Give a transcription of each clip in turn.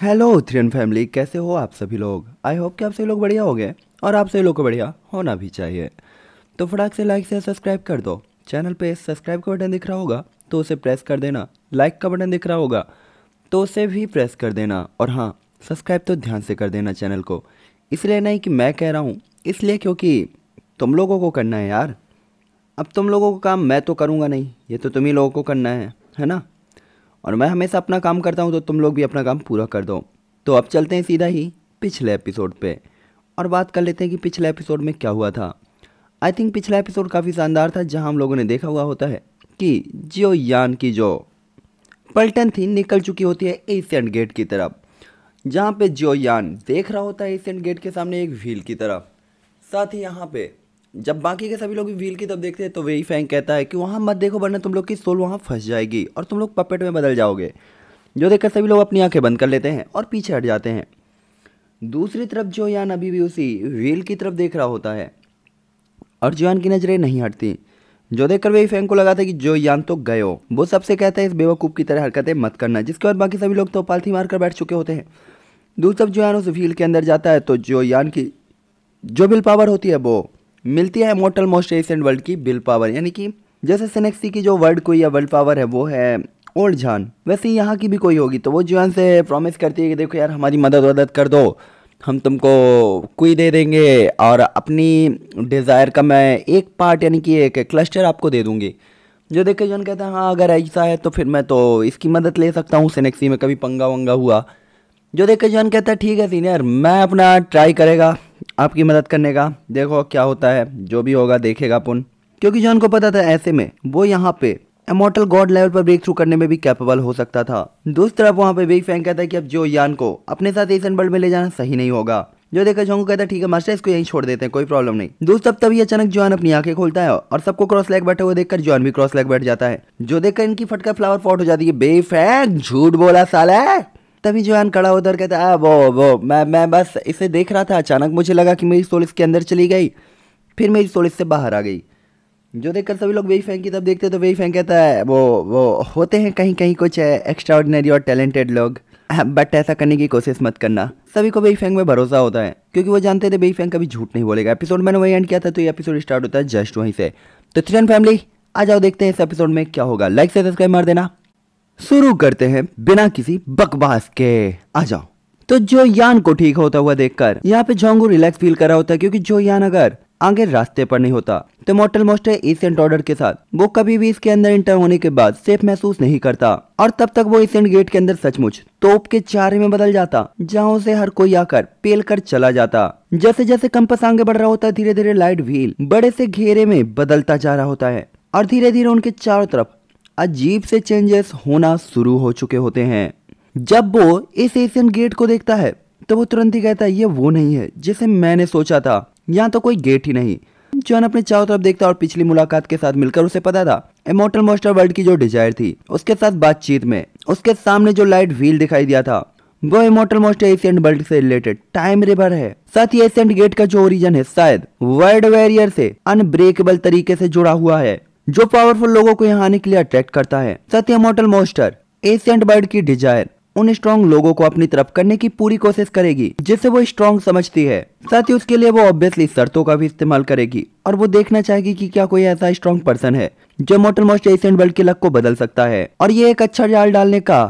hello थ्रियन family कैसे हो आप सभी लोग आई होप कि आप सभी लोग बढ़िया हो गए और आप सभी लोग को बढ़िया होना भी चाहिए तो फटाक से लाइक से सब्सक्राइब कर दो चैनल पे सब्सक्राइब का बटन दिख रहा होगा तो उसे प्रेस कर देना लाइक का बटन दिख रहा होगा तो उसे भी प्रेस कर देना और हाँ सब्सक्राइब तो ध्यान से कर देना चैनल को इसलिए नहीं कि मैं कह रहा हूँ इसलिए क्योंकि तुम लोगों को करना है यार अब तुम लोगों का काम मैं तो करूँगा नहीं ये तो तुम ही लोगों को करना है है ना और मैं हमेशा अपना काम करता हूँ तो तुम लोग भी अपना काम पूरा कर दो तो अब चलते हैं सीधा ही पिछले एपिसोड पे और बात कर लेते हैं कि पिछले एपिसोड में क्या हुआ था आई थिंक पिछला एपिसोड काफ़ी शानदार था जहाँ हम लोगों ने देखा हुआ होता है कि जियो यान की जो पलटन थी निकल चुकी होती है एशियन गेट की तरफ जहाँ पे जियो यान देख रहा होता है एशियन गेट के सामने एक व्हील की तरफ साथ ही यहाँ पे जब बाकी के सभी लोग व्हील की तरफ देखते हैं तो वही फैंक कहता है कि वहाँ मत देखो वरना तुम लोग की सोल वहाँ फंस जाएगी और तुम लोग पपेट में बदल जाओगे जो देखकर सभी लोग अपनी आंखें बंद कर लेते हैं और पीछे हट जाते हैं दूसरी तरफ जो यान अभी भी उसी व्हील की तरफ देख रहा होता है और जो की नज़रें नहीं हटती जो देखकर वही फैंक को लगा था कि जो यान तो गए हो वो सबसे कहता है इस बेवकूफ़ की तरह हरकतें मत करना जिसके बाद बाकी सभी लोग तो पालथी मार कर बैठ चुके होते हैं दूसरी तरफ यान उस व्हील के अंदर जाता है तो जो यान की जो विल पावर होती है वो मिलती है मोटल मोस्ट रिसेंट वर्ल्ड की बिल पावर यानी कि जैसे सेनेक्सी की जो वर्ल्ड कोई या वर्ल्ड पावर है वो है ओल्ड जान वैसे यहाँ की भी कोई होगी तो वो जान से प्रॉमिस करती है कि देखो यार हमारी मदद वदद कर दो हम तुमको कोई दे देंगे और अपनी डिज़ायर का मैं एक पार्ट यानी कि एक क्लस्टर आपको दे दूँगी जो देख के जॉन कहता है हाँ अगर ऐसा है तो फिर मैं तो इसकी मदद ले सकता हूँ सेनेक्सी में कभी पंगा वंगा हुआ जो देख के जॉन कहता है ठीक है सीनियर मैं अपना ट्राई करेगा आपकी मदद करने का देखो क्या होता है जो भी होगा देखेगा पुन क्योंकि जॉन को पता था ऐसे में वो यहाँ पे एमोटल गॉड लेवल पर ब्रेक थ्रू करने में भी कैपेबल हो सकता था दूसरी तरफ वहाँ पे बिग फैंग कहता है कि अब जो यान को अपने साथ एशियन वर्ल्ड में ले जाना सही नहीं होगा जो देखकर जॉन को कहता है ठीक है मास्टर इसको यहीं छोड़ देते हैं कोई प्रॉब्लम नहीं दोस्त अब तभी अचानक जॉन अपनी आंखें खोलता है और सबको क्रॉस लेग बैठे हुए देखकर जॉन भी क्रॉस लेग बैठ जाता है जो देखकर इनकी फटकर फ्लावर पॉट हो जाती है बेफैक झूठ बोला साला तभी जोहान खड़ा उधर कहता है वो वो मैं मैं बस इसे देख रहा था अचानक मुझे लगा कि मेरी सोल इसके अंदर चली गई फिर मेरी सोल इससे बाहर आ गई जो देखकर सभी लोग वेई फैंग की तब देखते तो वेई फैंग कहता है वो वो होते हैं कहीं कहीं कुछ एक्स्ट्रा ऑर्डिनरी और टैलेंटेड लोग बट ऐसा करने की कोशिश मत करना सभी को बेई फैंग में भरोसा होता है क्योंकि वो जानते थे वेई फैंग कभी झूठ नहीं बोलेगा एपिसोड मैंने वही एंड किया था तो ये एपिसोड स्टार्ट होता है जस्ट वहीं से तो थ्री फैमिली आ जाओ देखते हैं इस एपिसोड में क्या होगा लाइक से सब्सक्राइब मार देना शुरू करते हैं बिना किसी बकवास के आ जाओ तो जो यान को ठीक होता हुआ देखकर यहाँ पे जोंगू रिलैक्स फील कर रहा होता है क्योंकि जो यान अगर आगे रास्ते पर नहीं होता तो मोटल मोस्ट एशियंट ऑर्डर के साथ वो कभी भी इसके अंदर इंटर होने के बाद सेफ महसूस नहीं करता और तब तक वो एशियंट गेट के अंदर सचमुच तोप के चारे में बदल जाता जहाँ उसे हर कोई आकर पेल कर चला जाता जैसे जैसे कंपस आगे बढ़ रहा होता है धीरे धीरे लाइट व्हील बड़े से घेरे में बदलता जा रहा होता है और धीरे धीरे उनके चारों तरफ अजीब से चेंजेस होना शुरू हो चुके होते हैं जब वो इस एशियन गेट को देखता है तो वो तुरंत ही कहता है ये वो नहीं है जिसे मैंने सोचा था यहाँ तो कोई गेट ही नहीं जॉन अपने चारों तरफ देखता और पिछली मुलाकात के साथ मिलकर उसे पता था इमोटल मोस्टर वर्ल्ड की जो डिजायर थी उसके साथ बातचीत में उसके सामने जो लाइट व्हील दिखाई दिया था वो इमोटल मोस्टर एशियन वर्ल्ड से रिलेटेड टाइम रिवर है साथ ही एशियन गेट का जो ओरिजन है शायद वर्ल्ड वेरियर से अनब्रेकेबल तरीके से जुड़ा हुआ है जो पावरफुल लोगों को यहाँ आने के लिए अट्रैक्ट करता है सत्य मोटल मोस्टर एशियंट बर्ड की डिजायर उन स्ट्रॉन्ग लोगों को अपनी तरफ करने की पूरी कोशिश करेगी जिससे वो स्ट्रॉन्ग समझती है साथ ही उसके लिए वो ऑब्वियसली शर्तों का भी इस्तेमाल करेगी और वो देखना चाहेगी कि क्या कोई ऐसा स्ट्रॉन्ग पर्सन है जो मोटल मोस्ट एशियंट बर्ड के लक को बदल सकता है और ये एक अच्छा जाल डालने का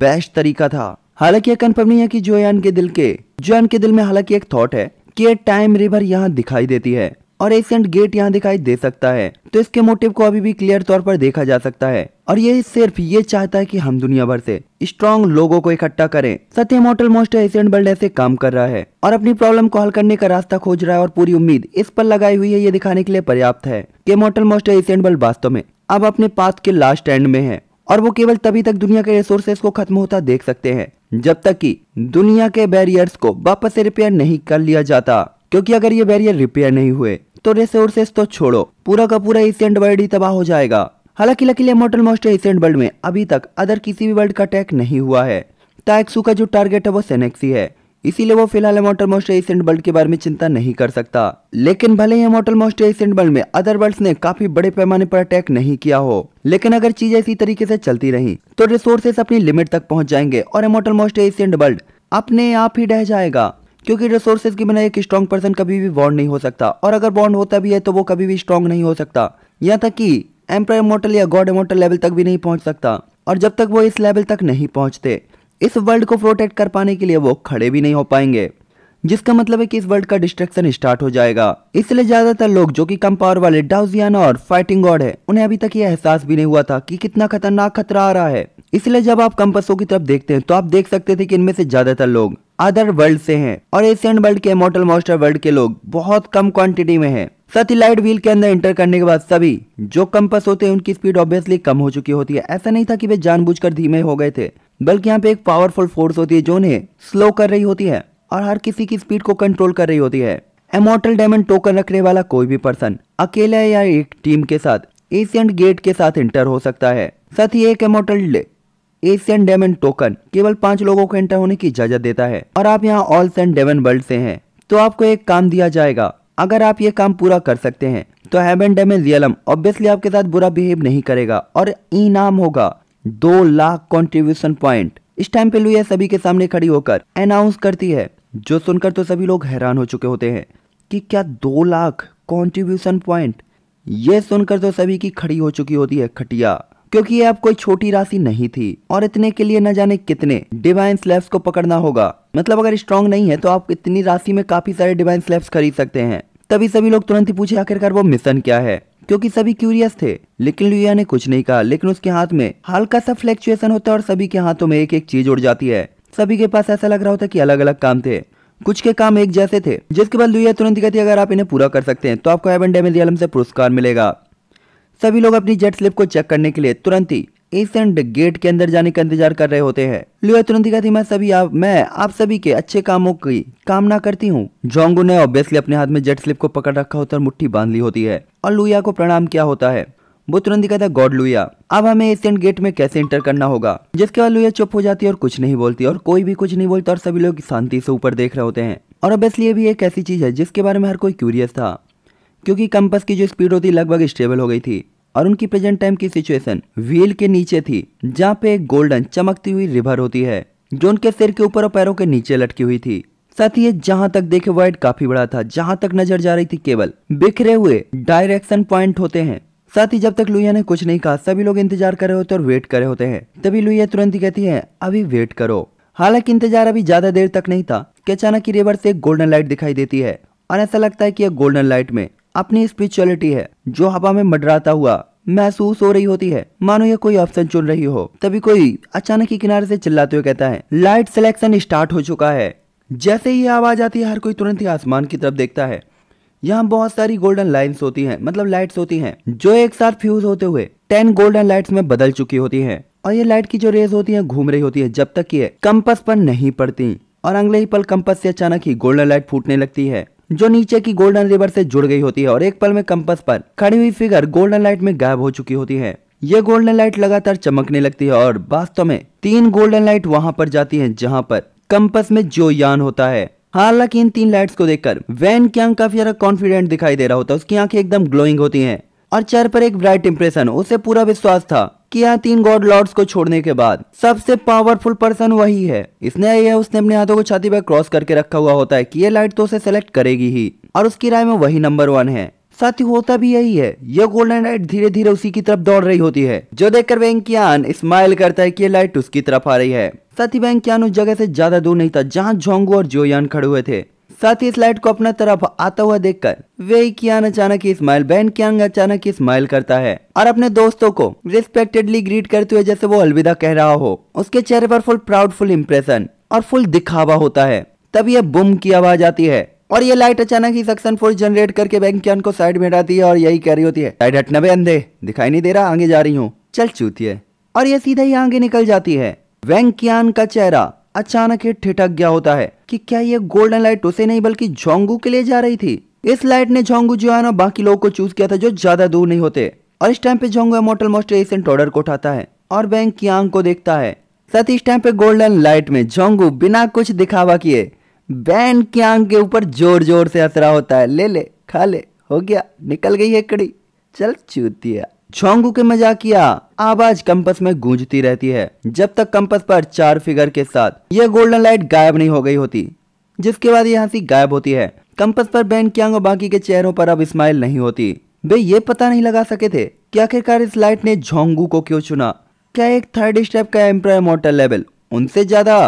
बेस्ट तरीका था हालांकि यह कन्फर्म नहीं है की जोयान के दिल के जोयान के दिल में हालांकि एक थॉट है की टाइम रिवर यहाँ दिखाई देती है और एशियंट गेट यहाँ दिखाई दे सकता है तो इसके मोटिव को अभी भी क्लियर तौर पर देखा जा सकता है और ये सिर्फ ये चाहता है कि हम दुनिया भर से स्ट्रॉन्ग लोगों को इकट्ठा करें सत्य मोटल मोस्टर एशियन बल्ड ऐसे काम कर रहा है और अपनी प्रॉब्लम को हल करने का रास्ता खोज रहा है और पूरी उम्मीद इस पर लगाई हुई है ये दिखाने के लिए पर्याप्त है की मोटल मोस्टर एशियन बल्ड वास्तव में अब अपने पास के लास्ट एंड में है और वो केवल तभी तक दुनिया के रिसोर्सेस को खत्म होता देख सकते हैं जब तक कि दुनिया के बैरियर्स को वापस से रिपेयर नहीं कर लिया जाता क्योंकि अगर ये बैरियर रिपेयर नहीं हुए तो रिसोर्सेस तो छोड़ो पूरा का पूरा एशियंट वर्ल्ड ही तबाह हो जाएगा हालांकि luckily mortal most ancient world में अभी तक अदर किसी भी वर्ल्ड का अटैक नहीं हुआ है टाइक्सू का जो टारगेट है वो सेनेक्सी है इसीलिए वो फिलहाल मोटल मोस्ट एशियंट वर्ल्ड के बारे में चिंता नहीं कर सकता लेकिन भले ही मोटल मोस्ट एशियंट वर्ल्ड में अदर वर्ल्ड ने काफी बड़े पैमाने पर अटैक नहीं किया हो लेकिन अगर चीजें इसी तरीके से चलती रही तो रिसोर्सेस अपनी लिमिट तक पहुंच जाएंगे और मोटल मोस्ट एशियंट वर्ल्ड अपने आप ही ढह जाएगा क्योंकि रिसोर्सेज के बिना एक स्ट्रॉन्ग पर्सन कभी भी बॉन्ड नहीं हो सकता और अगर बॉन्ड होता भी है तो वो कभी भी स्ट्रॉन्ग नहीं हो सकता यहाँ तक कि एम्पायर इमोटल या गॉड इमोटल लेवल तक भी नहीं पहुँच सकता और जब तक वो इस लेवल तक नहीं पहुँचते इस वर्ल्ड को प्रोटेक्ट कर पाने के लिए वो खड़े भी नहीं हो पाएंगे जिसका मतलब है कि इस वर्ल्ड का डिस्ट्रक्शन स्टार्ट हो जाएगा इसलिए ज्यादातर लोग जो कि कम पावर वाले डाउजियान और फाइटिंग गॉड है उन्हें अभी तक यह एहसास भी नहीं हुआ था कि कितना खतरनाक खतरा आ रहा है इसलिए जब आप कंपसों की तरफ देखते हैं तो आप देख सकते थे कि इनमें से ज्यादातर लोग अदर वर्ल्ड से हैं और एशियन वर्ल्ड के मोटल मोस्टर वर्ल्ड के लोग बहुत कम क्वांटिटी में हैं सैटेलाइट व्हील के अंदर इंटर करने के बाद सभी जो कंपस होते हैं उनकी स्पीड ऑब्वियसली कम हो चुकी होती है ऐसा नहीं था कि वे जानबूझकर धीमे हो गए थे बल्कि यहाँ पे एक पावरफुल फोर्स होती है जो उन्हें स्लो कर रही होती है और हर किसी की स्पीड को कंट्रोल कर रही होती है एमोटल डायमंड टोकन रखने वाला कोई भी पर्सन अकेला या एक टीम के साथ एशियन गेट के साथ इंटर हो सकता है साथ ही एक एमोटल एशियन डेमन टोकन केवल पांच लोगों को एंटर होने की इजाजत देता है और आप यहाँ ऑल सेंट डेमन वर्ल्ड से हैं तो आपको एक काम दिया जाएगा अगर आप ये काम पूरा कर सकते हैं तो हेवन डेमन रियलम ऑब्वियसली आपके साथ बुरा बिहेव नहीं करेगा और इनाम होगा दो लाख कॉन्ट्रीब्यूशन पॉइंट इस टाइम पे लुया सभी के सामने खड़ी होकर अनाउंस करती है जो सुनकर तो सभी लोग हैरान हो चुके होते हैं कि क्या दो लाख कॉन्ट्रीब्यूशन पॉइंट ये सुनकर तो सभी की खड़ी हो चुकी होती है खटिया क्योंकि ये अब कोई छोटी राशि नहीं थी और इतने के लिए न जाने कितने डिवाइन स्लैब्स को पकड़ना होगा मतलब अगर स्ट्रांग नहीं है तो आप इतनी राशि में काफी सारे डिवाइन स्लैब्स खरीद सकते हैं तभी सभी लोग तुरंत ही पूछे आखिरकार वो मिशन क्या है क्योंकि सभी क्यूरियस थे लेकिन लुया ने कुछ नहीं कहा लेकिन उसके हाथ में हल्का सा फ्लैक्चुएशन होता है और सभी के हाथों में एक एक चीज उड़ जाती है सभी के पास ऐसा लग रहा होता कि अलग अलग काम थे कुछ के काम एक जैसे थे जिसके बाद लुया तुरंत कहती अगर आप इन्हें पूरा कर सकते हैं तो आपको एवन डेमेज से पुरस्कार मिलेगा सभी लोग अपनी जेट स्लिप को चेक करने के लिए तुरंत ही एसेंट गेट के अंदर जाने का इंतजार कर रहे होते हैं लियो तुरंत कहती मैं सभी आप मैं आप सभी के अच्छे कामों की कामना करती हूँ जोंगो ने ऑब्वियसली अपने हाथ में जेट स्लिप को पकड़ रखा होता है और मुट्ठी बांध ली होती है और लुया को प्रणाम किया होता है वो तुरंत कहता है गॉड लुया अब हमें एशियन गेट में कैसे एंटर करना होगा जिसके बाद लुया चुप हो जाती है और कुछ नहीं बोलती और कोई भी कुछ नहीं बोलता और सभी लोग शांति से ऊपर देख रहे होते हैं और अब इसलिए भी एक ऐसी चीज है जिसके बारे में हर कोई क्यूरियस था क्योंकि कंपस की जो स्पीड होती लगभग स्टेबल हो गई थी और उनकी प्रेजेंट टाइम की सिचुएशन व्हील के नीचे थी जहाँ पे एक गोल्डन चमकती हुई रिवर होती है जो उनके सिर के ऊपर और पैरों के नीचे लटकी हुई थी साथ ही ये जहां तक देखे वाइट काफी बड़ा था जहां तक नजर जा रही थी केवल बिखरे हुए डायरेक्शन पॉइंट होते हैं साथ ही जब तक लुइया ने कुछ नहीं कहा सभी लोग इंतजार कर रहे होते और वेट कर रहे होते हैं तभी लुइया तुरंत ही कहती है अभी वेट करो हालांकि इंतजार अभी ज्यादा देर तक नहीं था कि अचानक ही रिवर से एक गोल्डन लाइट दिखाई देती है और ऐसा लगता है कि यह गोल्डन लाइट में अपनी स्पिरिचुअलिटी है जो हवा में मडराता हुआ महसूस हो रही होती है मानो यह कोई ऑप्शन चुन रही हो तभी कोई अचानक ही किनारे से चिल्लाते हुए कहता है लाइट सिलेक्शन स्टार्ट हो चुका है जैसे ही आवाज आती है हर कोई तुरंत ही आसमान की तरफ देखता है यहाँ बहुत सारी गोल्डन लाइन्स होती हैं मतलब लाइट्स होती हैं जो एक साथ फ्यूज होते हुए टेन गोल्डन लाइट्स में बदल चुकी होती हैं और ये लाइट की जो रेस होती है घूम रही होती है जब तक कि कंपस पर नहीं पड़ती और अगले ही पल कंपस से अचानक ही गोल्डन लाइट फूटने लगती है जो नीचे की गोल्डन रिवर से जुड़ गई होती है और एक पल में कंपस पर खड़ी हुई फिगर गोल्डन लाइट में गायब हो चुकी होती है ये गोल्डन लाइट लगातार चमकने लगती है और वास्तव में तीन गोल्डन लाइट वहां पर जाती है जहां पर कंपस में जो यान होता है हालांकि इन तीन लाइट्स को देखकर वैन क्यांग काफी ज्यादा कॉन्फिडेंट दिखाई दे रहा होता है उसकी आंखें एकदम ग्लोइंग होती हैं और चेहरे पर एक ब्राइट इंप्रेशन उसे पूरा विश्वास था किया तीन गॉड लॉर्ड्स को छोड़ने के बाद सबसे पावरफुल पर्सन वही है इसने आई है उसने अपने हाथों को छाती पर क्रॉस करके रखा हुआ होता है कि ये लाइट तो उसे सेलेक्ट करेगी ही और उसकी राय में वही नंबर वन है साथ ही होता भी यही है यह गोल्डन लाइट धीरे धीरे उसी की तरफ दौड़ रही होती है जो देखकर वेंकियान स्माइल करता है कि ये लाइट उसकी तरफ आ रही है साथ ही वेंकियान उस जगह से ज्यादा दूर नहीं था जहाँ झोंगू और जोयान खड़े हुए थे साथ ही स्लाइड को अपना तरफ आता हुआ देखकर वे कियान अचानक ही स्माइल बैन कियांग अचानक ही स्माइल करता है और अपने दोस्तों को रिस्पेक्टेडली ग्रीट करते हुए जैसे वो अलविदा कह रहा हो उसके चेहरे पर फुल प्राउड फुल इम्प्रेशन और फुल दिखावा होता है तब यह बुम की आवाज आती है और ये लाइट अचानक ही सक्सन फोर्स जनरेट करके बैंक कियान को साइड में हटाती है और यही कह रही होती है साइड हटना भी अंधे दिखाई नहीं दे रहा आगे जा रही हूँ चल चूती है और ये सीधा ही आगे निकल जाती है वेंग कियान का चेहरा अचानक ये ठिठक गया होता है कि क्या ये गोल्डन लाइट उसे नहीं बल्कि झोंगू के लिए जा रही थी इस लाइट ने झोंगू जो है ना बाकी लोगों को चूज किया था जो ज्यादा दूर नहीं होते और इस टाइम पे झोंगू मोटल मोस्टर एसेंट ऑर्डर को उठाता है और बैंक की आंख को देखता है साथ इस टाइम पे गोल्डन लाइट में झोंगू बिना कुछ दिखावा किए बैन की आंख के ऊपर जोर जोर से असरा होता है ले ले खा ले हो गया निकल गई है कड़ी चल चूतिया छोंगू के मजाकिया आवाज कंपस में गूंजती रहती है जब तक कंपस पर चार फिगर के साथ यह गोल्डन लाइट गायब नहीं हो गई होती जिसके बाद यह हंसी गायब होती है कंपस पर बैन क्या और बाकी के चेहरों पर अब स्माइल नहीं होती वे ये पता नहीं लगा सके थे कि आखिरकार इस लाइट ने झोंगू को क्यों चुना क्या एक थर्ड स्टेप का एम्प्रॉय मोटर लेवल उनसे ज्यादा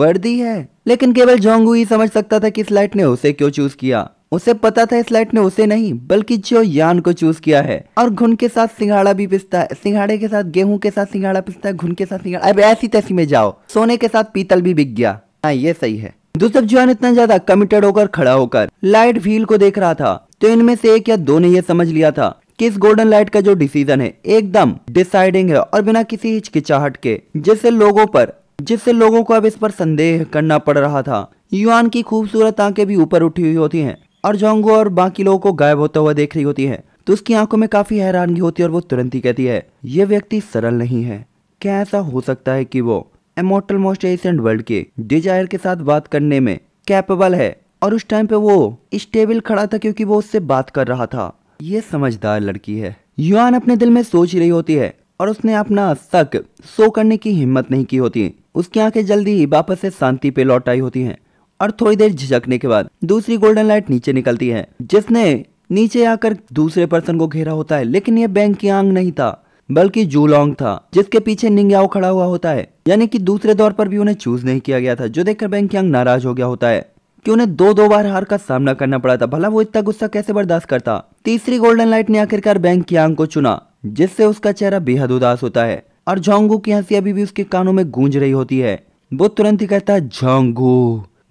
वर्दी है लेकिन केवल झोंगू ही समझ सकता था कि इस लाइट ने उसे क्यों चूज किया उसे पता था इस लाइट ने उसे नहीं बल्कि जो यान को चूज किया है और घुन के साथ सिंघाड़ा भी पिसता है सिंघाड़े के साथ गेहूं के साथ सिंघाड़ा पिसता है घुन के साथ सिंघाड़ा अब ऐसी तैसी में जाओ सोने के साथ पीतल भी बिक गया हाँ ये सही है दूसरा जुआन इतना ज्यादा कमिटेड होकर खड़ा होकर लाइट व्हील को देख रहा था तो इनमें से एक या दो ने यह समझ लिया था कि इस गोल्डन लाइट का जो डिसीजन है एकदम डिसाइडिंग है और बिना किसी हिचकिचाहट के जिससे लोगों पर जिससे लोगों को अब इस पर संदेह करना पड़ रहा था युआन की खूबसूरत आंखें भी ऊपर उठी हुई होती हैं और अर्जोंगो और बाकी लोगों को गायब होता हुआ देख रही होती है तो उसकी आंखों में काफी हैरानगी होती है और वो तुरंत ही कहती है ये व्यक्ति सरल नहीं है क्या ऐसा हो सकता है कि वो एमोटल मोस्ट एशियंट वर्ल्ड के डिजायर के साथ बात करने में कैपेबल है और उस टाइम पे वो इस टेबल खड़ा था क्योंकि वो उससे बात कर रहा था ये समझदार लड़की है युआन अपने दिल में सोच रही होती है और उसने अपना शक सो करने की हिम्मत नहीं की होती उसकी आंखें जल्दी ही वापस से शांति पे लौट आई होती हैं और थोड़ी देर झिझकने के बाद दूसरी गोल्डन लाइट नीचे निकलती है जिसने नीचे आकर दूसरे पर्सन को घेरा होता है लेकिन यह बैंक की आंग नहीं था बल्कि जूलोंग था जिसके पीछे निंग्याओ खड़ा हुआ होता है यानी कि दूसरे दौर पर भी उन्हें चूज नहीं किया गया था जो देखकर बैंक यांग नाराज हो गया होता है कि उन्हें दो दो बार हार का सामना करना पड़ा था भला वो इतना गुस्सा कैसे बर्दाश्त करता तीसरी गोल्डन लाइट ने आखिरकार बैंक कियांग को चुना जिससे उसका चेहरा बेहद उदास होता है और झोंगू की हंसी अभी भी उसके कानों में गूंज रही होती है वो तुरंत ही कहता है झोंगू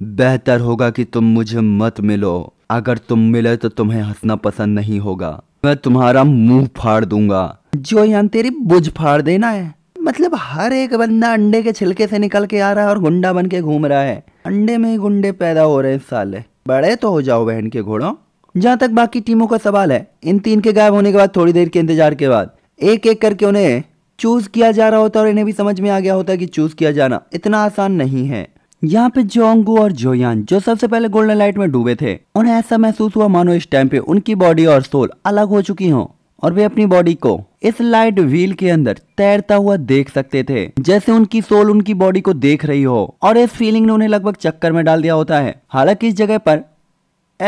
बेहतर होगा कि तुम मुझे मत मिलो अगर तुम मिले तो तुम्हें हंसना पसंद नहीं होगा मैं तुम्हारा मुंह फाड़ दूंगा जो यान तेरी बुझ फाड़ देना है मतलब हर एक बंदा अंडे के छिलके से निकल के आ रहा है और गुंडा बन के घूम रहा है अंडे में ही गुंडे पैदा हो रहे हैं साले बड़े तो हो जाओ बहन के घोड़ों जहाँ तक बाकी टीमों का सवाल है इन तीन के गायब होने के बाद थोड़ी देर के इंतजार के बाद एक एक करके उन्हें चूज किया जा रहा होता और इन्हें भी समझ में आ गया होता कि चूज किया जाना इतना आसान नहीं है यहाँ पे जोंगू और जोयान जो सबसे पहले गोल्डन लाइट में डूबे थे उन्हें ऐसा महसूस हुआ मानो इस टाइम पे उनकी बॉडी और सोल अलग हो चुकी हो और वे अपनी बॉडी को इस लाइट व्हील के अंदर तैरता हुआ देख सकते थे जैसे उनकी सोल उनकी बॉडी को देख रही हो और इस फीलिंग ने उन्हें लगभग चक्कर में डाल दिया होता है हालांकि इस जगह पर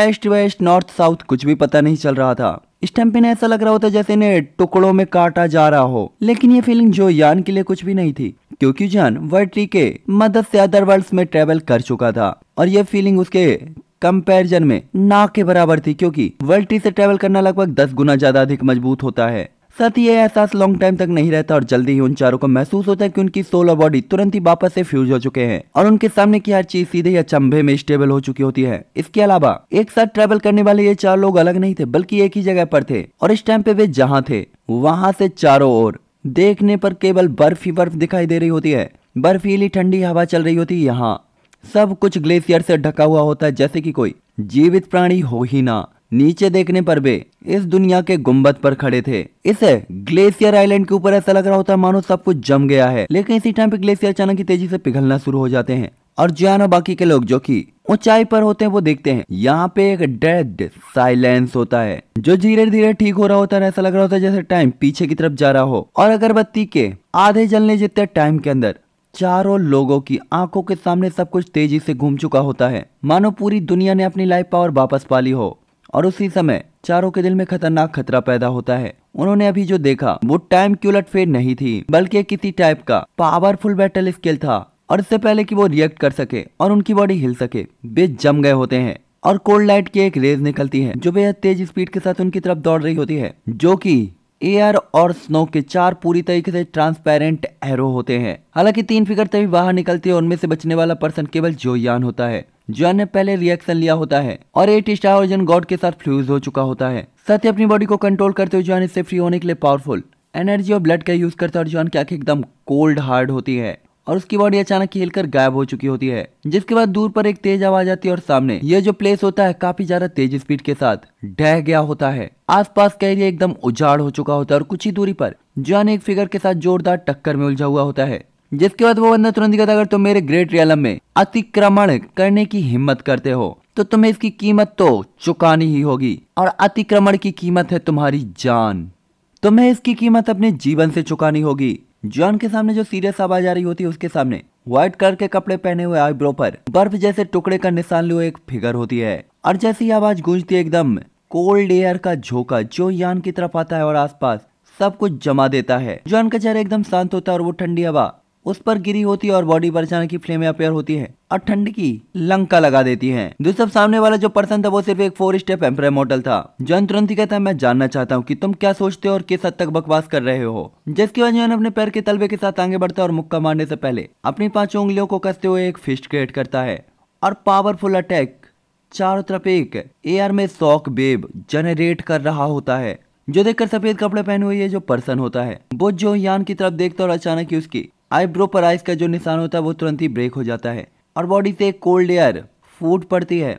ईस्ट वेस्ट नॉर्थ साउथ कुछ भी पता नहीं चल रहा था इस टाइम पे ऐसा लग रहा होता जैसे इन्हें टुकड़ों में काटा जा रहा हो लेकिन ये फीलिंग जो यान के लिए कुछ भी नहीं थी क्योंकि जॉन वर्ट्री के मदद से अदर वर्ल्ड में ट्रेवल कर चुका था और यह फीलिंग उसके कंपैरिजन में ना के बराबर थी क्योंकि वर्ल्ट्री से ट्रेवल करना लगभग दस गुना ज्यादा अधिक मजबूत होता है साथ ही यह एहसास लॉन्ग टाइम तक नहीं रहता और जल्दी ही उन चारों को महसूस होता है कि उनकी सोल और बॉडी तुरंत ही वापस से फ्यूज हो चुके हैं और उनके सामने की हर चीज सीधे या चंबे में स्टेबल हो चुकी होती है इसके अलावा एक साथ ट्रेवल करने वाले ये चार लोग अलग नहीं थे बल्कि एक ही जगह पर थे और इस टाइम पे वे जहाँ थे वहाँ से चारों ओर देखने पर केवल बर्फ ही बर्फ दिखाई दे रही होती है बर्फीली ठंडी हवा चल रही होती है यहाँ सब कुछ ग्लेशियर से ढका हुआ होता है जैसे कि कोई जीवित प्राणी हो ही ना नीचे देखने पर वे इस दुनिया के गुम्बद पर खड़े थे इस ग्लेशियर आइलैंड के ऊपर ऐसा लग रहा होता है मानो सब कुछ जम गया है लेकिन इसी टाइम पे ग्लेशियर अचानक की तेजी से पिघलना शुरू हो जाते हैं और जैनो बाकी के लोग जो कि ऊंचाई पर होते हैं वो देखते हैं यहाँ पे एक डेड साइलेंस होता है जो धीरे धीरे ठीक हो रहा होता है ऐसा लग रहा होता है जैसे टाइम पीछे की तरफ जा रहा हो और अगरबत्ती के आधे जलने जितने टाइम के अंदर चारों लोगों की आंखों के सामने सब कुछ तेजी से घूम चुका होता है मानो पूरी दुनिया ने अपनी लाइफ पावर वापस पा ली हो और उसी समय चारों के दिल में खतरनाक खतरा पैदा होता है उन्होंने अभी जो देखा वो टाइम की उलटफेर नहीं थी बल्कि किसी टाइप का पावरफुल बैटल स्किल था और इससे पहले कि वो रिएक्ट कर सके और उनकी बॉडी हिल सके वे जम गए होते हैं और कोल्ड लाइट की एक रेज निकलती है जो बेहद तेज स्पीड के साथ उनकी तरफ दौड़ रही होती है जो कि एयर और स्नो के चार पूरी तरीके से ट्रांसपेरेंट एरो होते हैं हालांकि तीन फिगर तभी बाहर निकलती है उनमें से बचने वाला पर्सन केवल जोयान होता है जो ने पहले रिएक्शन लिया होता है और एट स्टार जन गॉड के साथ फ्यूज हो चुका होता है साथ ही अपनी बॉडी को कंट्रोल करते हुए जॉन इससे फ्री होने के लिए पावरफुल एनर्जी और ब्लड का यूज करता है और जॉन की आंखें एकदम कोल्ड हार्ड होती है और उसकी बॉडी अचानक हिलकर गायब हो चुकी होती है जिसके बाद दूर पर एक तेज आवाज आती है और सामने ये जो प्लेस होता है काफी ज्यादा तेज स्पीड के साथ ढह गया होता है आसपास का एरिया एकदम उजाड़ हो चुका होता है और कुछ ही दूरी पर जॉन एक फिगर के साथ जोरदार टक्कर में उलझा हुआ होता है जिसके बाद वो बंदा तुरंत कहता अगर तुम मेरे ग्रेट रियलम में अतिक्रमण करने की हिम्मत करते हो तो तुम्हें इसकी कीमत तो चुकानी ही होगी और अतिक्रमण की कीमत है तुम्हारी जान तुम्हें इसकी कीमत अपने जीवन से चुकानी होगी जॉन के सामने जो सीरियस आवाज आ रही होती है उसके सामने व्हाइट कलर के कपड़े पहने हुए आईब्रो पर बर्फ जैसे टुकड़े का निशान लिए एक फिगर होती है और जैसी आवाज गूंजती है एकदम कोल्ड एयर का झोंका जो यान की तरफ आता है और आसपास सब कुछ जमा देता है जॉन का चेहरा एकदम शांत होता है और वो ठंडी हवा उस पर गिरी होती है और बॉडी पर अचानक की फ्लेमें अपेयर होती है और ठंड की लंका लगा देती है दोस्तों सामने वाला जो पर्सन था वो सिर्फ एक फोर स्टेप एम्प्राय मॉडल था जो तुरंत ही कहता है मैं जानना चाहता हूँ कि तुम क्या सोचते हो और किस हद तक बकवास कर रहे हो जिसकी वजह अपने पैर के तलबे के साथ आगे बढ़ता और मुक्का मारने से पहले अपनी पांच उंगलियों को कसते हुए एक फिस्ट क्रिएट करता है और पावरफुल अटैक चारों तरफ एक एयर में शॉक बेब जनरेट कर रहा होता है जो देखकर सफेद कपड़े पहने हुए ये जो पर्सन होता है वो जो यान की तरफ देखता और अचानक ही उसकी आईब्रो पर आइस का जो निशान होता है वो तुरंत ही ब्रेक हो जाता है और बॉडी से कोल्ड एयर फूट पड़ती है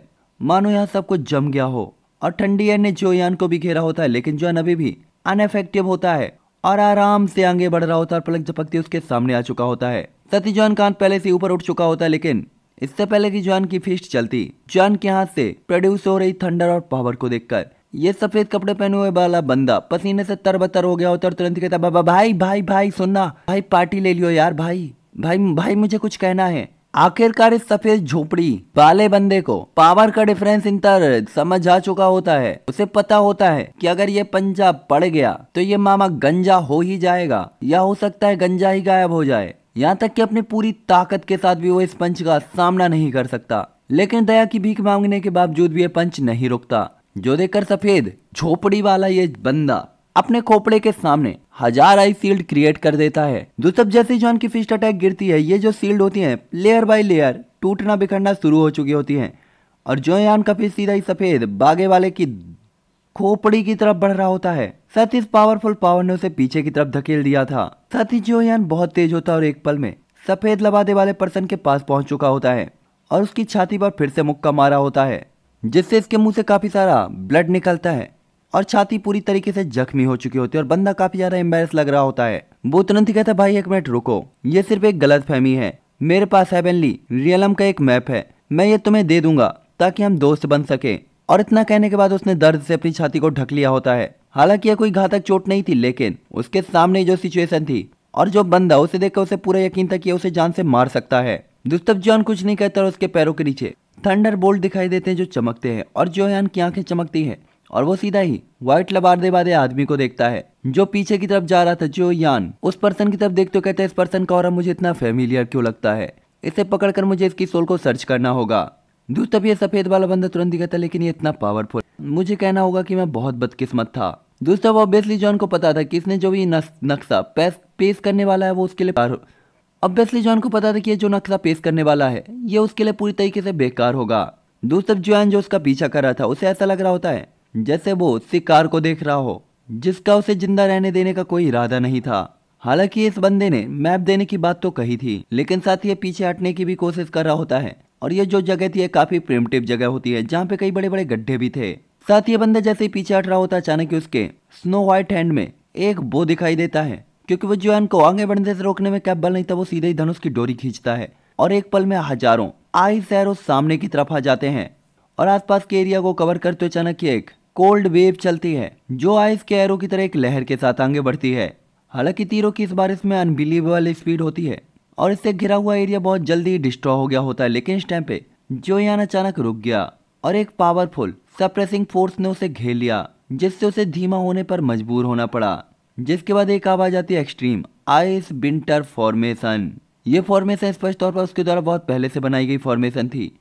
मानो यहाँ सब कुछ जम गया हो और ठंडी एयर ने जोयान को भी घेरा होता है लेकिन जोयान अभी भी अनएफेक्टिव होता है और आराम से आगे बढ़ रहा होता है और पलक झपकते उसके सामने आ चुका होता है सती जोन कान पहले से ऊपर उठ चुका होता है लेकिन इससे पहले कि जोन की फिस्ट चलती जॉन के हाथ से प्रोड्यूस हो रही थंडर और पावर को देखकर ये सफेद कपड़े पहने हुए वाला बंदा पसीने से तर बतर हो गया होता तुरंत कहता बाबा भाई भाई भाई सुनना भाई पार्टी ले लियो यार भाई भाई भाई मुझे कुछ कहना है आखिरकार इस सफेद झोपड़ी वाले बंदे को पावर का डिफरेंस इंतर समझ आ चुका होता है उसे पता होता है कि अगर ये पंजा पड़ गया तो ये मामा गंजा हो ही जाएगा या हो सकता है गंजा ही गायब हो जाए यहाँ तक कि अपनी पूरी ताकत के साथ भी वो इस पंच का सामना नहीं कर सकता लेकिन दया की भीख मांगने के बावजूद भी ये पंच नहीं रुकता जो देखकर सफेद झोपड़ी वाला ये बंदा अपने खोपड़े के सामने हजार आई सील्ड क्रिएट कर देता है जो सब जैसे जॉन की फिस्ट अटैक गिरती है ये जो सील्ड होती है लेयर बाय लेयर टूटना बिखरना शुरू हो चुकी होती है और जो यान का फिर सीधा ही सफेद बागे वाले की खोपड़ी की तरफ बढ़ रहा होता है साथ ही इस पावरफुल पावर ने उसे पीछे की तरफ धकेल दिया था साथ ही जो यान बहुत तेज होता है और एक पल में सफेद लबादे वाले पर्सन के पास पहुंच चुका होता है और उसकी छाती पर फिर से मुक्का मारा होता है जिससे इसके मुंह से काफ़ी सारा ब्लड निकलता है और छाती पूरी तरीके से जख्मी हो चुकी होती है और बंदा काफी ज्यादा एम्बेस लग रहा होता है वो तुरंत ही कहता भाई एक मिनट रुको ये सिर्फ एक गलत फहमी है मेरे पास हेवनली रियलम का एक मैप है मैं ये तुम्हें दे दूंगा ताकि हम दोस्त बन सके और इतना कहने के बाद उसने दर्द से अपनी छाती को ढक लिया होता है हालांकि यह कोई घातक चोट नहीं थी लेकिन उसके सामने जो सिचुएशन थी और जो बंदा उसे देखकर उसे पूरा यकीन था कि उसे जान से मार सकता है दुस्तब जॉन कुछ नहीं कहता उसके पैरों के नीचे थंडर बोल्ट दिखाई देते हैं जो चमकते हैं और जोयान की आंखें चमकती हैं और वो सीधा ही व्हाइट लबारदे वाले आदमी को देखता है जो पीछे की तरफ जा रहा था जो यान उस पर्सन की तरफ देखते हो कहते हैं इस पर्सन का और मुझे इतना फेमिलियर क्यों लगता है इसे पकड़कर मुझे इसकी सोल को सर्च करना होगा दूर तब यह सफेद वाला बंदा तुरंत दिखा है लेकिन ये इतना पावरफुल मुझे कहना होगा कि मैं बहुत बदकिस्मत था दूसरा वो ऑब्वियसली जॉन को पता था कि इसने जो भी नक्शा पेश करने वाला है वो उसके लिए ऑब्वियसली जॉन को पता था कि जो नक्शा पेश करने वाला है ये उसके लिए पूरी तरीके से बेकार होगा दूसरी तरफ जॉन जो उसका पीछा कर रहा था उसे ऐसा लग रहा होता है जैसे वो उसकी कार को देख रहा हो जिसका उसे जिंदा रहने देने का कोई इरादा नहीं था हालांकि इस बंदे ने मैप देने की बात तो कही थी लेकिन साथ ही पीछे हटने की भी कोशिश कर रहा होता है और ये जो जगह थी ये काफी प्रेमटिव जगह होती है जहाँ पे कई बड़े बड़े गड्ढे भी थे साथ ही बंदा जैसे ही पीछे हट रहा होता अचानक उसके स्नो व्हाइट हैंड में एक बो दिखाई देता है क्योंकि वो जुआन को आगे बढ़ने से रोकने में कैबल नहीं था वो सीधे ही धनुष की डोरी खींचता है और एक पल में हजारों आई सैरो सामने की तरफ आ जाते हैं और आसपास के एरिया को कवर करते अचानक एक कोल्ड वेव चलती है जो आइस के एरो की तरह एक लहर के साथ आगे बढ़ती है हालांकि तीरों की इस बारिश में अनबिलीवेबल स्पीड होती है और इससे घिरा हुआ एरिया बहुत जल्दी डिस्ट्रॉय हो गया होता है लेकिन इस टाइम पे जो जोयान अचानक रुक गया और एक पावरफुल सप्रेसिंग फोर्स ने उसे घेर लिया जिससे उसे धीमा होने पर मजबूर होना पड़ा जिसके बाद एक आवाज़ आती है एक्सट्रीम आइस विंटर फॉर्मेशन ये फॉर्मेशन स्पष्ट तौर पर उसके द्वारा बहुत पहले से बनाई गई फॉर्मेशन थी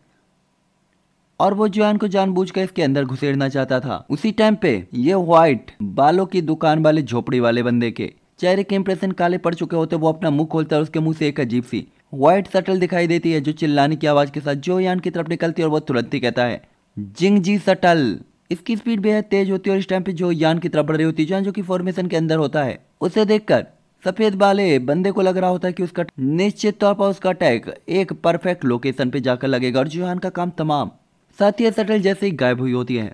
और वो जॉन को जानबूझकर इसके अंदर घुसेड़ना चाहता था उसी टाइम पे ये व्हाइट बालों की दुकान वाले झोपड़ी वाले बंदे के चेहरे के इंप्रेशन काले पड़ चुके होते वो अपना मुंह खोलता है उसके मुंह से एक अजीब सी व्हाइट सटल दिखाई देती है जो चिल्लाने की आवाज के साथ जो यान की तरफ निकलती है और वो तुरंत ही कहता है जिंग जी सटल इसकी स्पीड बेहद तेज होती है और इस टाइम पे जो यान की तरफ बढ़ रही होती है जान जो कि फॉर्मेशन के अंदर होता है उसे देखकर सफेद बाले बंदे को लग रहा होता है कि उसका निश्चित तौर पर उसका अटैक एक परफेक्ट लोकेशन पे जाकर लगेगा और जुहान का काम तमाम साथ ही सटल जैसे ही गायब हुई होती है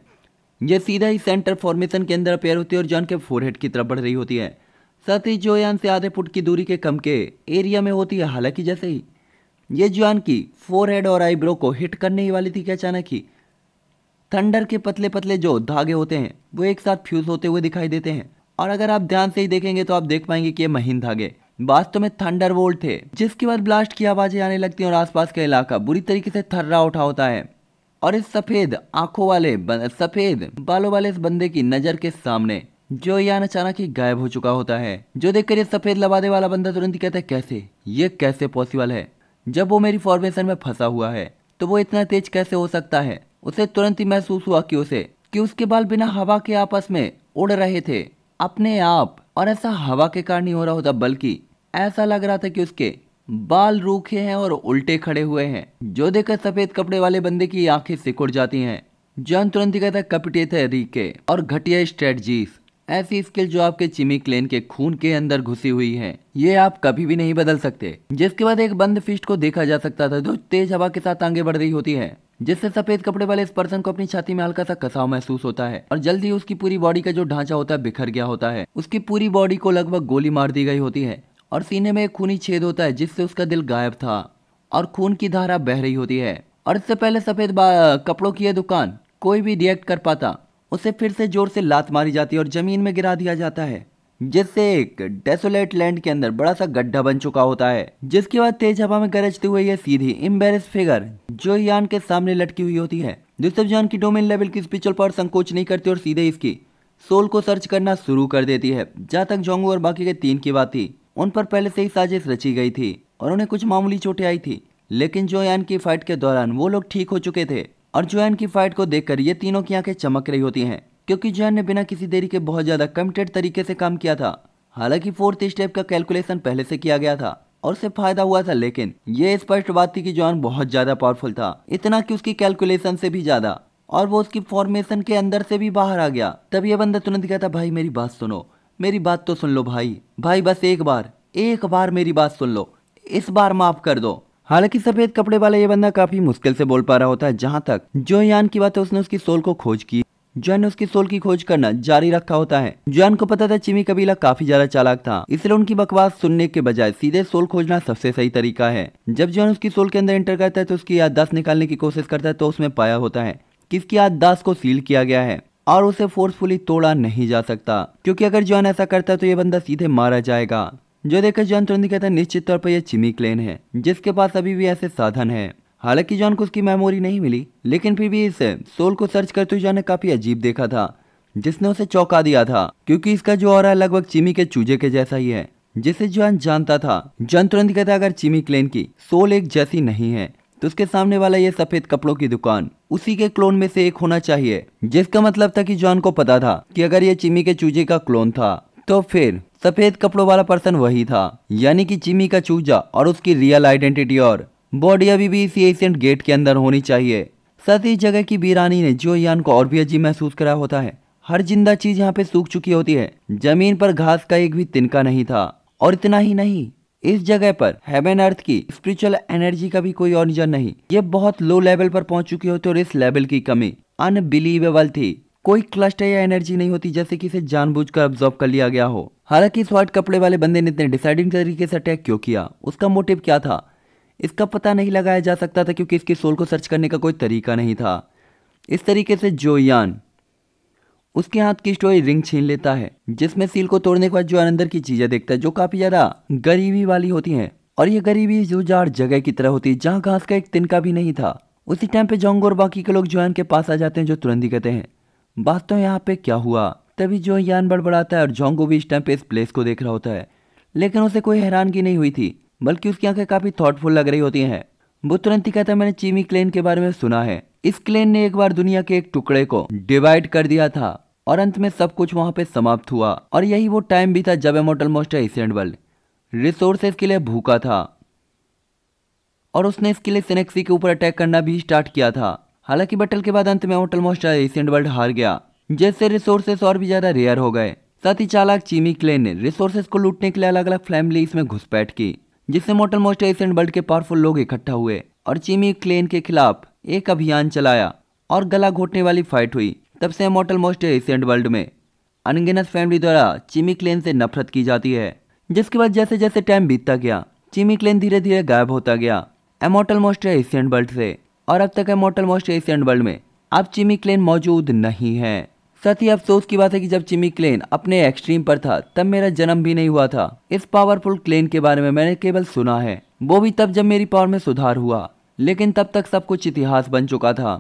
यह सीधा ही सेंटर फॉर्मेशन के अंदर अपेयर होती है और जान के फोर की तरफ बढ़ रही होती है साथ ही जोयान से आधे फुट की दूरी के कम के एरिया में होती है हालांकि जैसे ही ये जुआन की फोर और आईब्रो को हिट करने ही वाली थी क्या अचानक ही थंडर के पतले पतले जो धागे होते हैं वो एक साथ फ्यूज होते हुए दिखाई देते हैं और अगर आप ध्यान से ही देखेंगे तो आप देख पाएंगे कि ये महीन धागे वास्तव में थंडर वोल्ट थे जिसके बाद ब्लास्ट की आवाजें आने लगती हैं और आसपास का इलाका बुरी तरीके से थर्रा उठा होता है और इस सफेद आंखों वाले सफेद बालों वाले इस बंदे की नजर के सामने जो यान अचानक ही गायब हो चुका होता है जो देखकर ये सफेद लबादे वाला बंदा तुरंत ही कहता है कैसे ये कैसे पॉसिबल है जब वो मेरी फॉर्मेशन में फंसा हुआ है तो वो इतना तेज कैसे हो सकता है उसे तुरंत ही महसूस हुआ कि उसे कि उसके बाल बिना हवा के आपस में उड़ रहे थे अपने आप और ऐसा हवा के कारण ही हो रहा होता बल्कि ऐसा लग रहा था कि उसके बाल रूखे हैं और उल्टे खड़े हुए हैं जो देखकर सफेद कपड़े वाले बंदे की आंखें सिकुड़ जाती हैं जॉन तुरंत ही कहता कपटिए थे रीके और घटिया स्ट्रेटजीज ऐसी स्किल जो आपके चिमी क्लेन के खून के अंदर घुसी हुई है ये आप कभी भी नहीं बदल सकते जिसके बाद एक बंद फिस्ट को देखा जा सकता था जो तेज हवा के साथ आगे बढ़ रही होती है जिससे सफेद कपड़े वाले इस पर्सन को अपनी छाती में हल्का सा कसाव महसूस होता है और जल्द ही उसकी पूरी बॉडी का जो ढांचा होता है बिखर गया होता है उसकी पूरी बॉडी को लगभग गोली मार दी गई होती है और सीने में एक खूनी छेद होता है जिससे उसका दिल गायब था और खून की धारा बह रही होती है और इससे पहले सफेद कपड़ों की यह दुकान कोई भी रिएक्ट कर पाता उसे फिर से जोर से लात मारी जाती है और जमीन में गिरा दिया जाता है जिससे एक डेसोलेट लैंड के अंदर बड़ा सा गड्ढा बन चुका होता है जिसके बाद तेज हवा में गरजते हुए यह सीधी इम्बेरिस फिगर जो यान के सामने लटकी हुई होती है जिससे जान की डोमेन लेवल की स्पिचुअल पावर संकोच नहीं करती और सीधे इसकी सोल को सर्च करना शुरू कर देती है जहाँ तक जोंगू और बाकी के तीन की बात थी उन पर पहले से ही साजिश रची गई थी और उन्हें कुछ मामूली चोटें आई थी लेकिन जोयान की फाइट के दौरान वो लोग ठीक हो चुके थे और जोयान की फाइट को देखकर ये तीनों की आंखें चमक रही होती हैं क्योंकि जैन ने बिना किसी देरी के बहुत ज़्यादा कमिटेड तरीके से काम किया था हालांकि फोर्थ स्टेप का कैलकुलेशन पहले से किया गया था और उसे फायदा हुआ था लेकिन यह स्पष्ट बात थी कि जॉन बहुत ज़्यादा पावरफुल था इतना कि उसकी कैलकुलेशन से भी ज़्यादा और वो उसकी फॉर्मेशन के अंदर से भी बाहर आ गया तब यह बंदा तुरंत कहता भाई मेरी बात सुनो मेरी बात तो सुन लो भाई भाई बस एक बार एक बार मेरी बात सुन लो इस बार माफ कर दो हालांकि सफेद कपड़े वाला ये बंदा काफी मुश्किल से बोल पा रहा होता है जहां तक जो यान की बात है उसने उसकी सोल को खोज की जॉन ने उसकी सोल की खोज करना जारी रखा होता है जॉन को पता था चिमी कबीला काफी ज्यादा चालाक था इसलिए उनकी बकवास सुनने के बजाय सीधे सोल खोजना सबसे सही तरीका है जब जॉन उसकी सोल के अंदर एंटर करता है तो उसकी याददाश्त निकालने की कोशिश करता है तो उसमें पाया होता है किसकी याददाश्त को सील किया गया है और उसे फोर्सफुली तोड़ा नहीं जा सकता क्योंकि अगर जॉन ऐसा करता है तो यह बंदा सीधे मारा जाएगा जो देखकर जॉन तुरंत कहता है निश्चित तौर पर यह चिमी क्लेन है जिसके पास अभी भी ऐसे साधन है हालांकि जॉन को उसकी मेमोरी नहीं मिली लेकिन फिर भी इस सोल को सर्च करते हुए जॉन ने काफी अजीब देखा था जिसने उसे चौंका दिया था क्योंकि इसका जो और लगभग चीमी के चूजे के जैसा ही है जिसे जॉन जानता था जॉन तुरंत कहता अगर चीमी क्लेन की सोल एक जैसी नहीं है तो उसके सामने वाला ये सफेद कपड़ों की दुकान उसी के क्लोन में से एक होना चाहिए जिसका मतलब था कि जॉन को पता था कि अगर ये चिमी के चूजे का क्लोन था तो फिर सफेद कपड़ों वाला पर्सन वही था यानी कि चिमी का चूजा और उसकी रियल आइडेंटिटी और बॉडी अभी भी इसी एशियंट गेट के अंदर होनी चाहिए साथ ही जगह की बीरानी ने जो यान को और भी अजीब महसूस कराया होता है हर जिंदा चीज यहाँ पे सूख चुकी होती है जमीन पर घास का एक भी तिनका नहीं था और इतना ही नहीं इस जगह पर हेवन अर्थ की स्पिरिचुअल एनर्जी का भी कोई ऑरिजन नहीं ये बहुत लो लेवल पर पहुंच चुकी होती और इस लेवल की कमी अनबिलीवेबल थी कोई क्लस्टर या एनर्जी नहीं होती जैसे कि इसे जानबूझकर ऑब्जॉर्व कर लिया गया हो हालांकि स्वाट कपड़े वाले बंदे ने इतने डिसाइडिंग तरीके से अटैक क्यों किया उसका मोटिव क्या था इसका पता नहीं लगाया जा सकता था क्योंकि इसके सोल को सर्च करने का कोई तरीका नहीं था इस तरीके से जोयान उसके हाथ की स्टोरी रिंग छीन लेता है जिसमें सील को तोड़ने के बाद जोयान अंदर की चीज़ें देखता है जो काफ़ी ज़्यादा गरीबी वाली होती हैं और ये गरीबी जुजाड़ जगह की तरह होती है जहाँ घास का एक तिनका भी नहीं था उसी टाइम पे जोंग और बाकी के लोग जोयान के पास आ जाते हैं जो तुरंत ही कहते हैं बात तो यहाँ पे क्या हुआ तभी जोयान बड़बड़ाता है और जोंगो भी इस टाइम पे इस प्लेस को देख रहा होता है लेकिन उसे कोई हैरानगी नहीं हुई थी बल्कि उसकी आंखें काफ़ी थॉटफुल लग रही होती हैं वो तुरंत ही कहता है मैंने चीमी क्लेन के बारे में सुना है इस क्लेन ने एक बार दुनिया के एक टुकड़े को डिवाइड कर दिया था और अंत में सब कुछ वहां पे समाप्त हुआ और यही वो टाइम भी था जब immortal most ancient world resources के लिए भूखा था और उसने इसके लिए सिनेक्सी के ऊपर अटैक करना भी स्टार्ट किया था हालांकि बटल के बाद अंत में एमोटल मोस्टर एसेंट वर्ल्ड हार गया जैसे रिसोर्सेस और भी ज़्यादा रेयर हो गए साथ ही चालाक चीमी क्लेन ने रिसोर्सेज को लूटने के लिए अलग अलग फैमिली में घुसपैठ की जिससे मोटल मोस्ट एशियन वर्ल्ड के पावरफुल लोग इकट्ठा हुए और चीमी क्लेन के खिलाफ एक अभियान चलाया और गला घोटने वाली फाइट हुई तब से मोटल मोस्ट एशियन वर्ल्ड में अनगिनत फैमिली द्वारा चीमी क्लेन से नफरत की जाती है जिसके बाद जैसे जैसे टाइम बीतता गया चीमी क्लेन धीरे धीरे गायब होता गया एमोटल मोस्ट एशियन वर्ल्ड से और अब तक एमोटल मोस्ट एशियन वर्ल्ड में अब चीमी क्लेन मौजूद नहीं है साथ ही अफसोस की बात है कि जब चिमी क्लेन अपने एक्सट्रीम पर था तब मेरा जन्म भी नहीं हुआ था इस पावरफुल क्लेन के बारे में मैंने केवल सुना है वो भी तब जब मेरी पावर में सुधार हुआ लेकिन तब तक सब कुछ इतिहास बन चुका था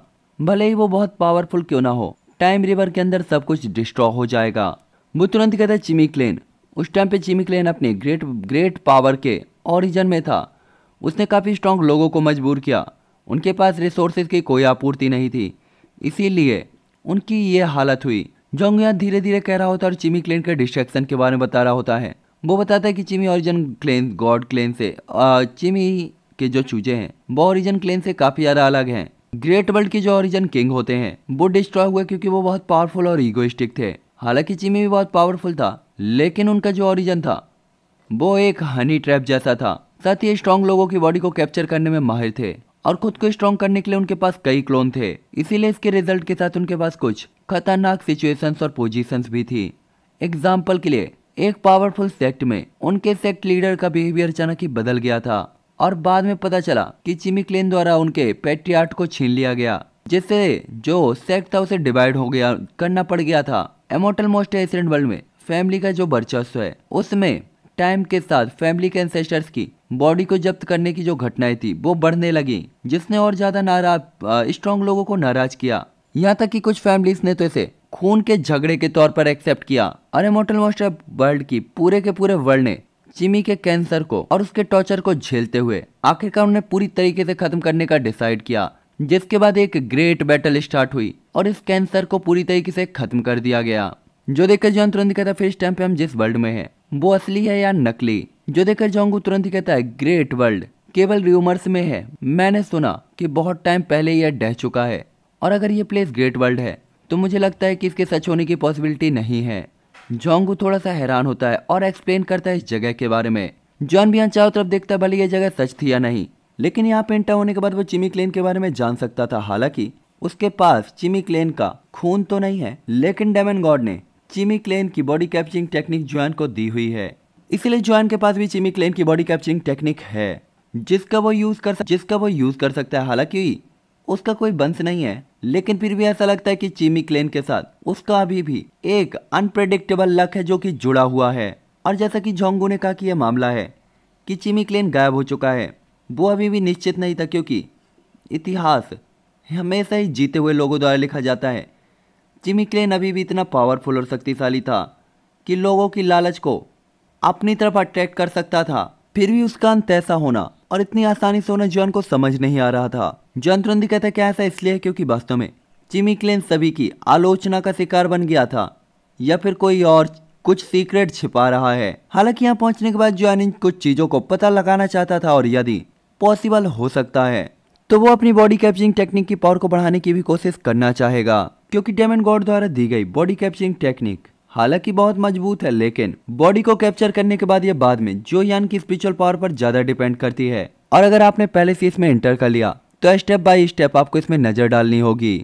भले ही वो बहुत पावरफुल क्यों ना हो टाइम रिवर के अंदर सब कुछ डिस्ट्रॉ हो जाएगा वो तुरंत कहते है चिमी क्लेन उस टाइम पे चिमी क्लेन अपने ग्रेट ग्रेट पावर के ओरिजन में था उसने काफ़ी स्ट्रॉन्ग लोगों को मजबूर किया उनके पास रिसोर्सेज की कोई आपूर्ति नहीं थी इसीलिए उनकी ये हालत हुई जोंगया धीरे धीरे कह रहा होता है और चिमी क्लेन के डिस्ट्रैक्शन के बारे में बता रहा होता है वो बताता है कि चिमी ओरिजन क्लेन गॉड क्लेन से चिमी के जो चूजे हैं वो ओरिजन क्लेन से काफ़ी ज़्यादा अलग हैं ग्रेट वर्ल्ड के जो ओरिजन किंग होते हैं वो डिस्ट्रॉय हुए क्योंकि वो बहुत पावरफुल और ईगोइस्टिक थे हालांकि चिमी भी बहुत पावरफुल था लेकिन उनका जो ऑरिजन था वो एक हनी ट्रैप जैसा था साथ ही स्ट्रांग लोगों की बॉडी को कैप्चर करने में माहिर थे और खुद को स्ट्रॉन्ग करने के लिए उनके पास कई क्लोन थे इसीलिए इसके रिजल्ट के साथ उनके पास कुछ खतरनाक सिचुएशंस और पोजीशंस भी थी एग्जाम्पल के लिए एक पावरफुल सेक्ट में उनके सेक्ट लीडर का बिहेवियर अचानक ही बदल गया था और बाद में पता चला कि चिमी क्लेन द्वारा उनके पेट्रियार्ट को छीन लिया गया जिससे जो सेक्ट था उसे डिवाइड हो गया करना पड़ गया था एमोटल मोस्ट एसिडेंट वर्ल्ड में फैमिली का जो वर्चस्व है उसमें टाइम के साथ फैमिली के एंसेस्टर्स की बॉडी को जब्त करने की जो घटनाएं थी वो बढ़ने लगी जिसने और ज़्यादा नाराज स्ट्रांग लोगों को नाराज किया यहाँ तक कि कुछ फैमिलीज ने तो इसे खून के झगड़े के तौर पर एक्सेप्ट किया अरे मोटल मोस्टर वर्ल्ड की पूरे के पूरे वर्ल्ड ने चिमी के कैंसर को और उसके टॉर्चर को झेलते हुए आखिरकार उन्हें पूरी तरीके से खत्म करने का डिसाइड किया जिसके बाद एक ग्रेट बैटल स्टार्ट हुई और इस कैंसर को पूरी तरीके से खत्म कर दिया गया जो देखकर जॉन तुरंत कहता है फिर इस टाइम पे हम जिस वर्ल्ड में हैं वो असली है या नकली जो देखकर जॉन्गू तुरंत ही कहता है ग्रेट वर्ल्ड केवल र्यूमर्स में है मैंने सुना कि बहुत टाइम पहले यह डह चुका है और अगर ये प्लेस ग्रेट वर्ल्ड है तो मुझे लगता है कि इसके सच होने की पॉसिबिलिटी नहीं है जोंगू थोड़ा सा हैरान होता है और एक्सप्लेन करता है इस जगह के बारे में जॉन भी यहाँ चारों तरफ देखता है भले यह जगह सच थी या नहीं लेकिन यहाँ पेंटा होने के बाद वो चिमी क्लेन के बारे में जान सकता था हालांकि उसके पास चिमी क्लेन का खून तो नहीं है लेकिन डेमन गॉड ने चिमी क्लेन की बॉडी कैप्चरिंग टेक्निक जॉन को दी हुई है इसलिए जॉन के पास भी चिमी क्लेन की बॉडी कैप्चरिंग टेक्निक है जिसका वो यूज़ कर जिसका वो यूज़ कर सकता है हालांकि उसका कोई बंस नहीं है लेकिन फिर भी ऐसा लगता है कि चिमी क्लेन के साथ उसका अभी भी एक अनप्रेडिक्टेबल लक है जो कि जुड़ा हुआ है और जैसा कि जोंगू ने कहा कि यह मामला है कि चिमी क्लेन गायब हो चुका है वो अभी भी निश्चित नहीं था क्योंकि इतिहास हमेशा ही जीते हुए लोगों द्वारा लिखा जाता है जिमी क्लेन अभी भी इतना पावरफुल और शक्तिशाली था कि लोगों की लालच को अपनी तरफ अट्रैक्ट कर सकता था फिर भी उसका अंत ऐसा होना और इतनी आसानी से होना जॉन को समझ नहीं आ रहा था जॉन तुरंत ही कहता क्या ऐसा इसलिए क्योंकि वास्तव में जिमी क्लेन सभी की आलोचना का शिकार बन गया था या फिर कोई और कुछ सीक्रेट छिपा रहा है हालांकि यहाँ पहुंचने के बाद जॉन इन कुछ चीज़ों को पता लगाना चाहता था और यदि पॉसिबल हो सकता है तो वो अपनी बॉडी कैप्चरिंग टेक्निक की पावर को बढ़ाने की भी कोशिश करना चाहेगा क्योंकि डेमन गॉड द्वारा दी गई बॉडी कैप्चरिंग टेक्निक हालांकि बहुत मजबूत है लेकिन बॉडी को कैप्चर करने के बाद यह बाद में जो यान की स्पिरिचुअल पावर पर ज्यादा डिपेंड करती है और अगर आपने पहले से इसमें इंटर कर लिया तो स्टेप बाय स्टेप आपको इसमें नजर डालनी होगी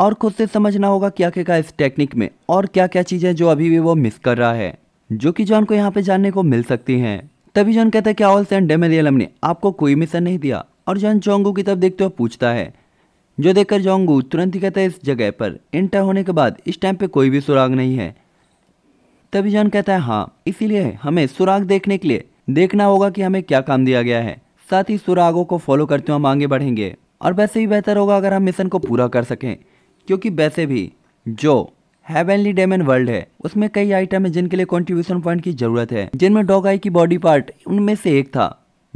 और खुद से समझना होगा क्या क्या इस टेक्निक में और क्या क्या चीजें जो अभी भी वो मिस कर रहा है जो कि जॉन को यहाँ पे जानने को मिल सकती हैं तभी जॉन कहता है कि ऑल डेमेरियलम ने आपको कोई मिशन नहीं दिया और जॉन चौंगू की तरफ देखते हुए पूछता है जो देखकर जोंगू तुरंत ही कहता है इस जगह पर इंटर होने के बाद इस टाइम पे कोई भी सुराग नहीं है तभी जॉन कहता है हाँ इसीलिए हमें सुराग देखने के लिए देखना होगा कि हमें क्या काम दिया गया है साथ ही सुरागों को फॉलो करते हुए हम आगे बढ़ेंगे और वैसे भी बेहतर होगा अगर हम मिशन को पूरा कर सकें क्योंकि वैसे भी जो हैवेनली डेमन वर्ल्ड है उसमें कई आइटम है जिनके लिए कॉन्ट्रीब्यूशन पॉइंट की जरूरत है जिनमें डॉग आई की बॉडी पार्ट उनमें से एक था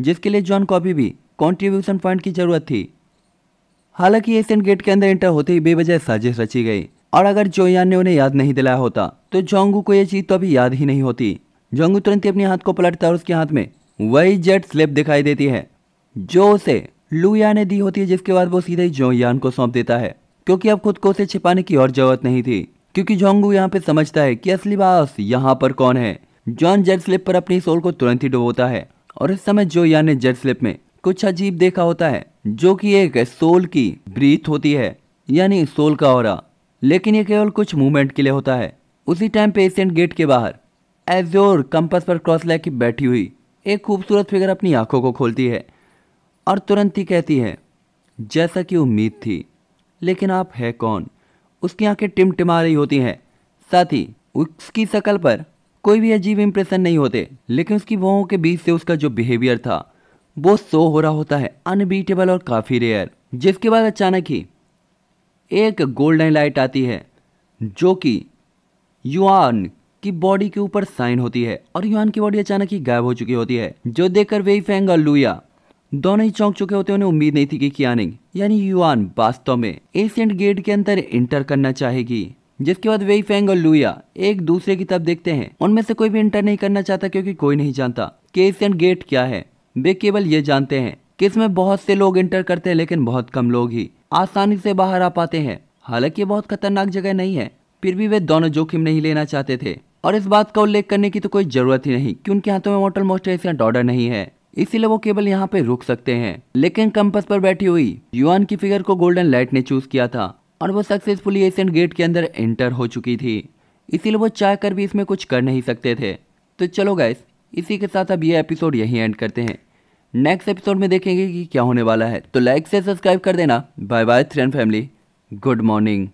जिसके लिए जॉन को अभी भी कॉन्ट्रीब्यूशन पॉइंट की जरूरत थी हालांकि एशियन गेट के अंदर इंटर होते ही बेवजह साजिश रची गई और अगर जोयान ने उन्हें याद नहीं दिलाया होता तो जोंगू को यह चीज तो अभी याद ही नहीं होती जोंगू तुरंत ही अपने हाथ को पलटता और उसके हाथ में वही जेट स्लिप दिखाई देती है जो उसे लुया ने दी होती है जिसके बाद वो सीधे जोयान को सौंप देता है क्योंकि अब खुद को उसे छिपाने की और जरूरत नहीं थी क्योंकि जोंगू यहाँ पे समझता है कि असली बास यहाँ पर कौन है जॉन जेट स्लिप पर अपनी सोल को तुरंत ही डुबोता है और इस समय जोयान ने जेट स्लिप में कुछ अजीब देखा होता है जो कि एक सोल की ब्रीथ होती है यानी सोल का और लेकिन ये केवल कुछ मूवमेंट के लिए होता है उसी टाइम पेशेंट गेट के बाहर एजोर कंपस पर क्रॉस लेके बैठी हुई एक खूबसूरत फिगर अपनी आंखों को खोलती है और तुरंत ही कहती है जैसा कि उम्मीद थी लेकिन आप है कौन उसकी आंखें टिमटिमा रही होती हैं साथ ही उसकी शक्ल पर कोई भी अजीब इंप्रेशन नहीं होते लेकिन उसकी वोहों के बीच से उसका जो बिहेवियर था वो सो हो रहा होता है अनबीटेबल और काफ़ी रेयर जिसके बाद अचानक ही एक गोल्डन लाइट आती है जो कि युआन की बॉडी के ऊपर साइन होती है और युआन की बॉडी अचानक ही गायब हो चुकी होती है जो देखकर वे फेंग और लुया दोनों ही चौंक चुके होते हैं उन्हें उम्मीद नहीं थी कि कियानिंग यानी युआन वास्तव में एशियन गेट के अंदर इंटर करना चाहेगी जिसके बाद वेई फेंग और लुया एक दूसरे की तरफ देखते हैं उनमें से कोई भी इंटर नहीं करना चाहता क्योंकि कोई नहीं जानता कि एशियन गेट क्या है वे केवल ये जानते हैं कि इसमें बहुत से लोग इंटर करते हैं लेकिन बहुत कम लोग ही आसानी से बाहर आ पाते हैं हालांकि बहुत खतरनाक जगह नहीं है फिर भी वे दोनों जोखिम नहीं लेना चाहते थे और इस बात का उल्लेख करने की तो कोई जरूरत ही नहीं की उनके हाथों में मोटल मोस्टेशन डॉर्डर नहीं है इसीलिए वो केवल यहाँ पे रुक सकते हैं लेकिन कंपस पर बैठी हुई युवान की फिगर को गोल्डन लाइट ने चूज किया था और वो सक्सेसफुली एशियन गेट के अंदर एंटर हो चुकी थी इसीलिए वो चाह कर भी इसमें कुछ कर नहीं सकते थे तो चलो गैस इसी के साथ अब ये एपिसोड यहीं एंड करते हैं नेक्स्ट एपिसोड में देखेंगे कि क्या होने वाला है तो लाइक से सब्सक्राइब कर देना bye bye and family good morning